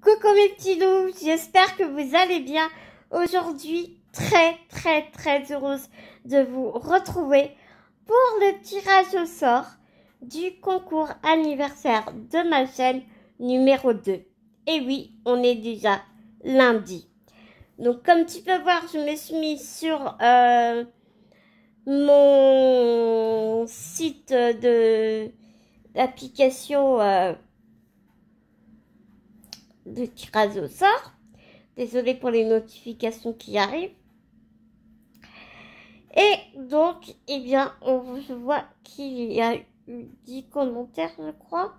Coucou mes petits loups, j'espère que vous allez bien. Aujourd'hui, très très très heureuse de vous retrouver pour le tirage au sort du concours anniversaire de ma chaîne numéro 2. Et oui, on est déjà lundi. Donc comme tu peux voir, je me suis mis sur euh, mon site de d'application euh, de tirage au sort. Désolée pour les notifications qui arrivent. Et donc, eh bien, on voit qu'il y a eu 10 commentaires, je crois.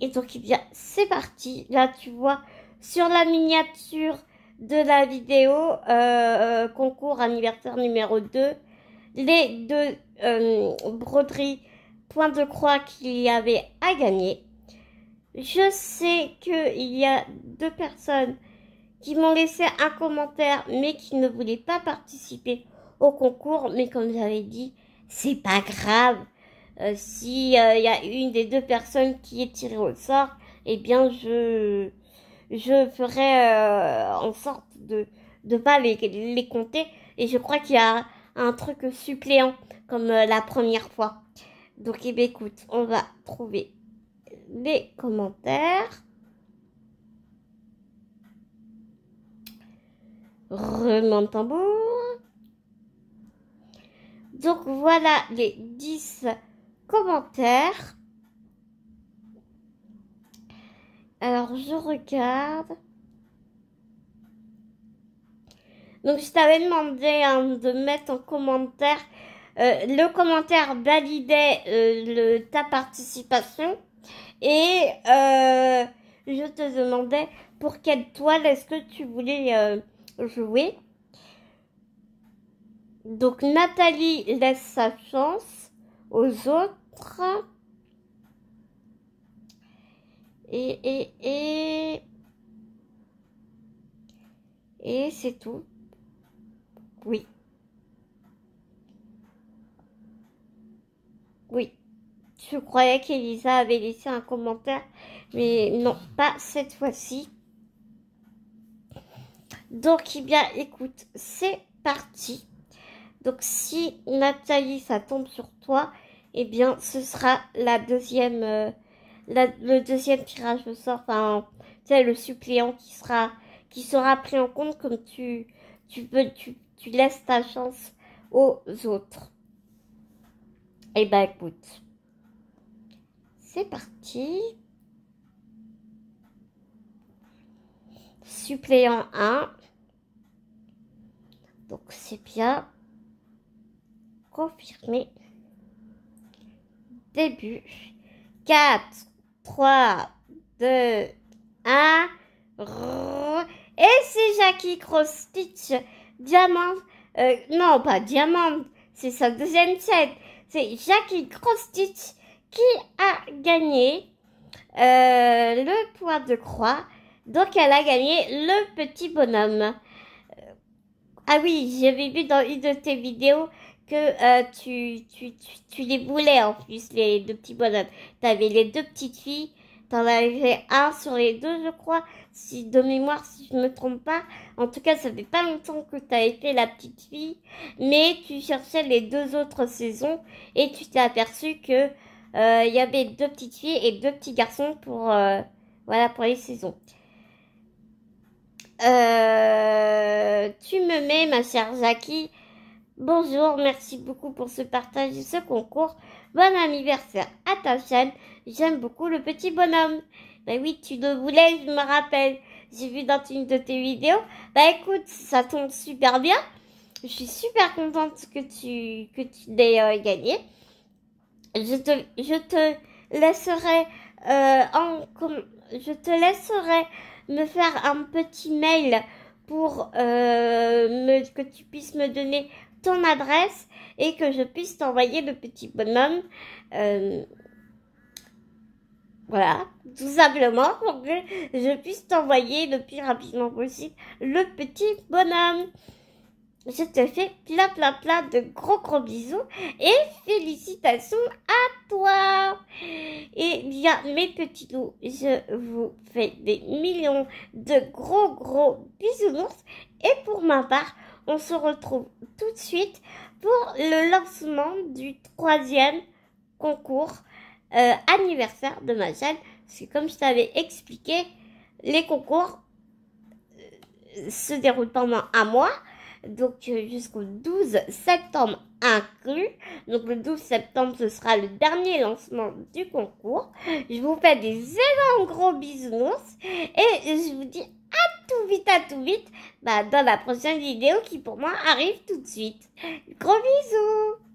Et donc, eh bien, c'est parti. Là, tu vois, sur la miniature de la vidéo euh, concours anniversaire numéro 2, les deux euh, broderies point de croix qu'il y avait à gagner. Je sais qu'il y a deux personnes qui m'ont laissé un commentaire mais qui ne voulaient pas participer au concours. Mais comme j'avais dit, c'est pas grave. Euh, si euh, il y a une des deux personnes qui est tirée au sort, eh bien je je ferai euh, en sorte de de pas les, les compter. Et je crois qu'il y a un truc suppléant comme la première fois. Donc eh écoute, on va trouver les commentaires. en tambour. Donc voilà les 10 commentaires. Alors je regarde. Donc je t'avais demandé hein, de mettre en commentaire euh, le commentaire validait euh, ta participation et euh, je te demandais pour quelle toile est-ce que tu voulais jouer. Donc Nathalie laisse sa chance aux autres. Et, et, et, et c'est tout. Oui. Je croyais qu'Elisa avait laissé un commentaire, mais non, pas cette fois-ci. Donc, eh bien, écoute, c'est parti. Donc, si Nathalie, ça tombe sur toi, eh bien, ce sera la deuxième, euh, le deuxième tirage de sort, enfin, tu sais, le suppléant qui sera, qui sera pris en compte comme tu, tu peux, tu, laisses ta chance aux autres. Et eh ben, écoute. C'est parti. Suppléant 1. Donc c'est bien. Confirmé. Début. 4, 3, 2, 1. Et c'est Jackie Cross Stitch. Diamant. Euh, non, pas diamant. C'est sa deuxième set. C'est Jackie Cross Stitch qui a gagné euh, le point de croix. Donc elle a gagné le petit bonhomme. Euh, ah oui, j'avais vu dans une de tes vidéos que euh, tu, tu, tu, les voulais en plus, les deux petits bonhommes. T'avais les deux petites filles, t'en avais un sur les deux, je crois, si de mémoire, si je me trompe pas. En tout cas, ça fait pas longtemps que t'as été la petite fille, mais tu cherchais les deux autres saisons et tu t'es aperçu que euh, il y avait deux petites filles et deux petits garçons pour, euh, voilà, pour les saisons. Euh, tu me mets, ma chère Jackie. Bonjour, merci beaucoup pour ce partage et ce concours. Bon anniversaire à ta chaîne. J'aime beaucoup le petit bonhomme. Ben oui, tu le voulais, je me rappelle. J'ai vu dans une de tes vidéos. Bah écoute, ça tombe super bien. Je suis super contente que tu, que tu l'aies gagné je te, je te laisserai euh, je te laisserai me faire un petit mail pour euh, me, que tu puisses me donner ton adresse et que je puisse t'envoyer le petit bonhomme. Euh, voilà, tout simplement pour que je puisse t'envoyer le plus rapidement possible le petit bonhomme je te fais plein plein plein de gros gros bisous et félicitations à toi. Et bien mes petits loups, je vous fais des millions de gros gros bisous. et pour ma part, on se retrouve tout de suite pour le lancement du troisième concours euh, anniversaire de ma chaîne. Parce que comme je t'avais expliqué, les concours euh, se déroulent pendant un mois donc euh, jusqu'au 12 septembre inclus. Donc le 12 septembre, ce sera le dernier lancement du concours. Je vous fais des énormes gros bisous et je vous dis à tout vite, à tout vite bah, dans la prochaine vidéo qui pour moi arrive tout de suite. Gros bisous